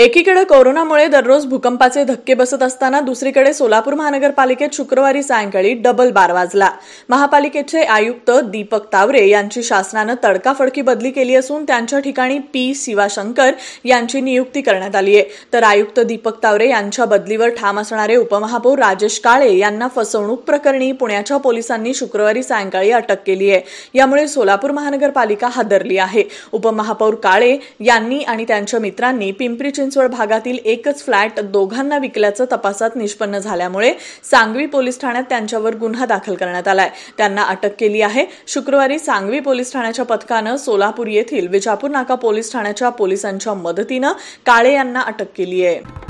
एकीकडे कोरोनामुळे दररोज भूकंपाचे धक्के बसत असताना दुसरीकडे सोलापूर महानगरपालिकेत शुक्रवारी सायंकाळी डबल बार वाजला महापालिकेचे आयुक्त दीपक तावरे यांची शासनानं तडकाफडकी बदली केली असून त्यांच्या ठिकाणी पी शिवाशंकर यांची नियुक्ती करण्यात आली आहे तर आयुक्त दीपक तावरे यांच्या बदलीवर ठाम असणारे उपमहापौर राजेश काळे यांना फसवणूक प्रकरणी पुण्याच्या पोलिसांनी शुक्रवारी सायंकाळी अटक केली आहे यामुळे सोलापूर महानगरपालिका हादरली आहे उपमहापौर काळे यांनी आणि त्यांच्या मित्रांनी पिंपरी चिंचवड भागातील एकच फ्लॅट दोघांना विकल्याचं तपासात निष्पन्न झाल्यामुळे सांगवी पोलीस ठाण्यात त्यांच्यावर गुन्हा दाखल करण्यात आलाय त्यांना अटक केली आहे शुक्रवारी सांगवी पोलीस ठाण्याच्या पथकानं सोलापूर येथील विजापूर नाका पोलीस ठाण्याच्या पोलिसांच्या मदतीनं काळे यांना अटक केली आहे